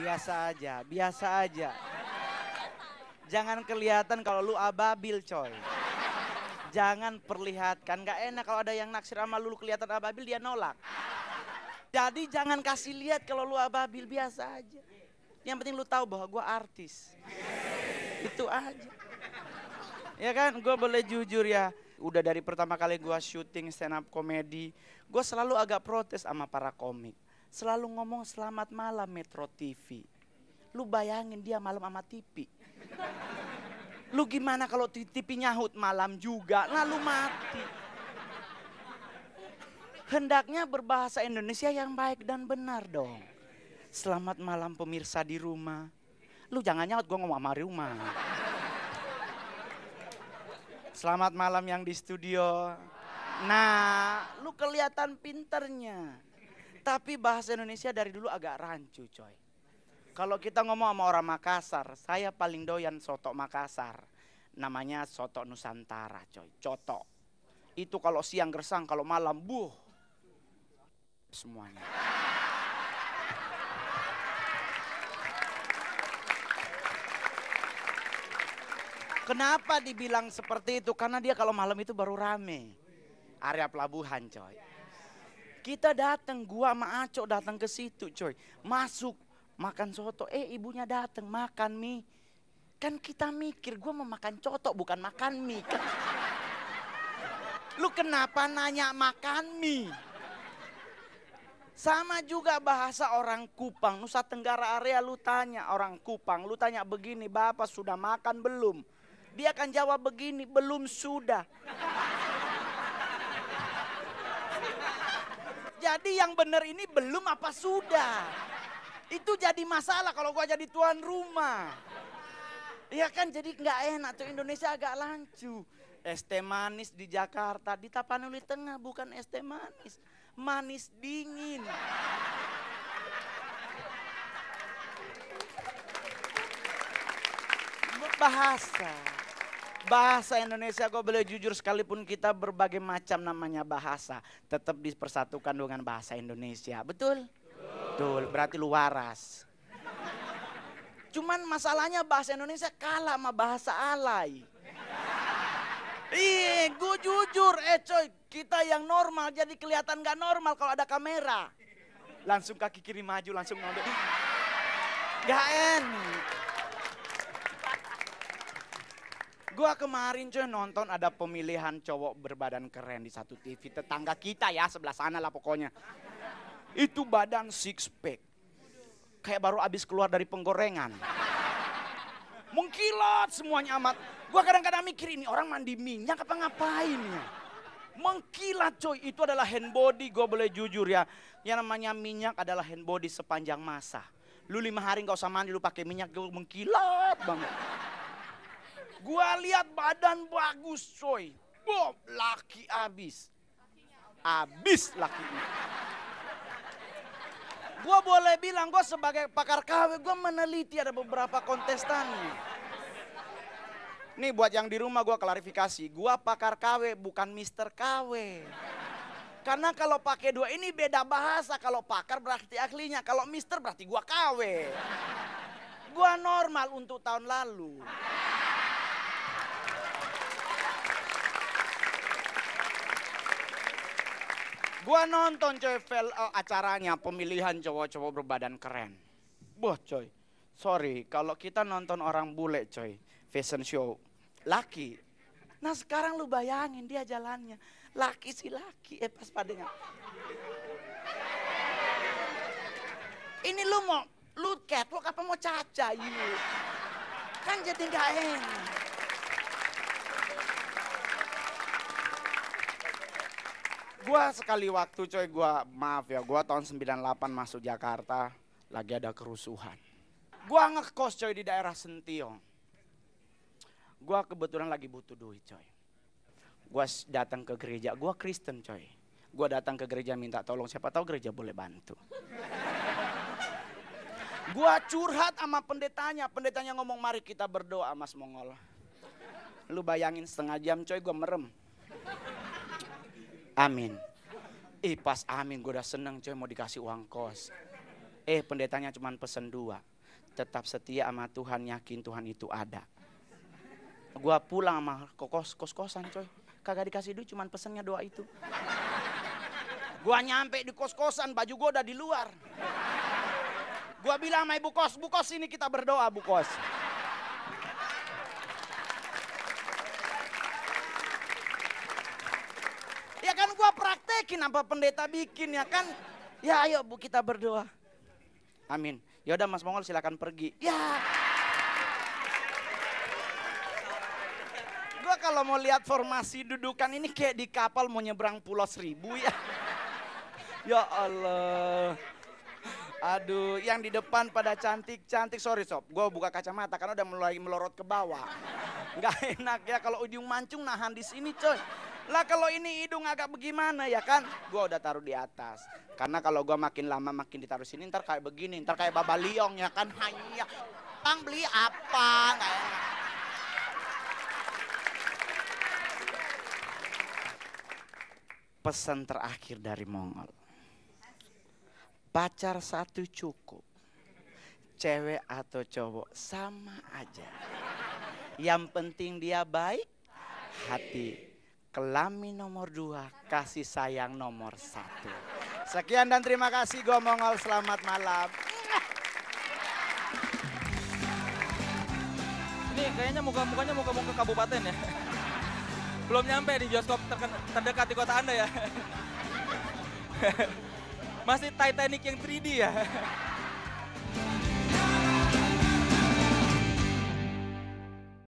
Biasa aja, biasa aja. Jangan kelihatan kalau lu ababil coy. Jangan perlihatkan, gak enak kalau ada yang naksir sama lu, lu kelihatan ababil dia nolak. Jadi jangan kasih lihat kalau lu ababil, biasa aja. Yang penting lu tahu bahwa gue artis. Itu aja. Ya kan, gue boleh jujur ya. Udah dari pertama kali gue syuting stand up komedi, gue selalu agak protes sama para komik selalu ngomong selamat malam Metro TV. Lu bayangin dia malam sama TV. Lu gimana kalau TV nyahut malam juga, nah lu mati. Hendaknya berbahasa Indonesia yang baik dan benar dong. Selamat malam pemirsa di rumah. Lu jangan nyaut gue ngomong sama rumah. Selamat malam yang di studio. Nah, lu kelihatan pinternya. Tapi bahasa Indonesia dari dulu agak rancu coy. Kalau kita ngomong sama orang Makassar, saya paling doyan soto Makassar. Namanya soto Nusantara coy, coto. Itu kalau siang gersang, kalau malam buh. Semuanya. Kenapa dibilang seperti itu? Karena dia kalau malam itu baru rame. Area pelabuhan coy. Kita datang, gua sama Aco datang ke situ coy. Masuk, makan soto. Eh ibunya datang, makan mie. Kan kita mikir, gua mau makan coto bukan makan mie. Kan? Lu kenapa nanya makan mie? Sama juga bahasa orang Kupang, Nusa Tenggara area lu tanya orang Kupang, lu tanya begini, Bapak sudah makan belum? Dia akan jawab begini, belum sudah. Jadi yang benar ini belum apa sudah. Itu jadi masalah kalau gua jadi tuan rumah. Iya kan jadi nggak enak tuh Indonesia agak lancu. ST manis di Jakarta, di Tapanuli Tengah bukan ST manis. Manis dingin. Bahasa bahasa Indonesia kok boleh jujur sekalipun kita berbagai macam namanya bahasa tetap dipersatukan dengan bahasa Indonesia betul betul, berarti lu waras cuman masalahnya bahasa Indonesia kalah sama bahasa alay Ih, gue jujur, eh coy, kita yang normal jadi kelihatan gak normal kalau ada kamera. Langsung kaki kiri maju, langsung ngambil Gak enak. Gua kemarin cuy nonton ada pemilihan cowok berbadan keren di satu TV tetangga kita ya sebelah sana lah pokoknya. Itu badan six pack. Kayak baru abis keluar dari penggorengan. Mengkilat semuanya amat. Gua kadang-kadang mikir ini orang mandi minyak apa ngapain ya? Mengkilat coy, itu adalah hand body, gue boleh jujur ya. Yang namanya minyak adalah hand body sepanjang masa. Lu lima hari gak usah mandi, lu pakai minyak, gue mengkilat banget. Gua lihat badan bagus coy. bom laki abis. Abis laki ini. Gua boleh bilang gua sebagai pakar KW, gua meneliti ada beberapa kontestan. Nih buat yang di rumah gua klarifikasi, gua pakar KW bukan Mister KW. Karena kalau pakai dua ini beda bahasa, kalau pakar berarti ahlinya, kalau Mister berarti gua KW. Gua normal untuk tahun lalu. Gua nonton coy fel, uh, acaranya pemilihan cowok-cowok berbadan keren. Boh coy, sorry kalau kita nonton orang bule coy, fashion show, laki. Nah sekarang lu bayangin dia jalannya, laki si laki, eh pas padanya. Ini lu mau, lu catwalk apa mau caca you? Kan jadi gak enak. gua sekali waktu coy gua maaf ya, gua tahun 98 masuk Jakarta lagi ada kerusuhan. Gua ngekos coy di daerah Sentiong. Gua kebetulan lagi butuh duit coy. Gua datang ke gereja, gua Kristen coy. Gua datang ke gereja minta tolong siapa tahu gereja boleh bantu. Gua curhat sama pendetanya, pendetanya ngomong mari kita berdoa Mas Mongol. Lu bayangin setengah jam coy gua merem. Amin. Eh pas amin gue udah seneng coy mau dikasih uang kos. Eh pendetanya cuma pesen dua. Tetap setia sama Tuhan yakin Tuhan itu ada. Gue pulang sama kos kos kosan coy. Kagak dikasih duit cuma pesennya doa itu. Gue nyampe di kos kosan baju gue udah di luar. Gue bilang sama ibu kos, bu kos ini kita berdoa bu kos. jelekin apa pendeta bikin ya kan. Ya ayo bu kita berdoa. Amin. Ya udah Mas Mongol silakan pergi. Ya. Gua kalau mau lihat formasi dudukan ini kayak di kapal mau nyebrang pulau seribu ya. Ya Allah. Aduh, yang di depan pada cantik-cantik. Sorry sob, gue buka kacamata karena udah mulai melorot ke bawah. Gak enak ya kalau ujung mancung nahan di sini coy. Lah kalau ini hidung agak bagaimana ya kan? Gua udah taruh di atas. Karena kalau gua makin lama makin ditaruh sini ntar kayak begini, ntar kayak baba liong ya kan hanya Bang beli apa? Pesan terakhir dari Mongol. Pacar satu cukup. Cewek atau cowok sama aja. Yang penting dia baik hati Kelamin nomor dua, kasih sayang nomor satu. Sekian dan terima kasih Gomongol, selamat malam. Ini kayaknya muka-mukanya muka-muka kabupaten ya. Belum nyampe di bioskop terdekat di kota Anda ya. Masih Titanic yang 3D ya.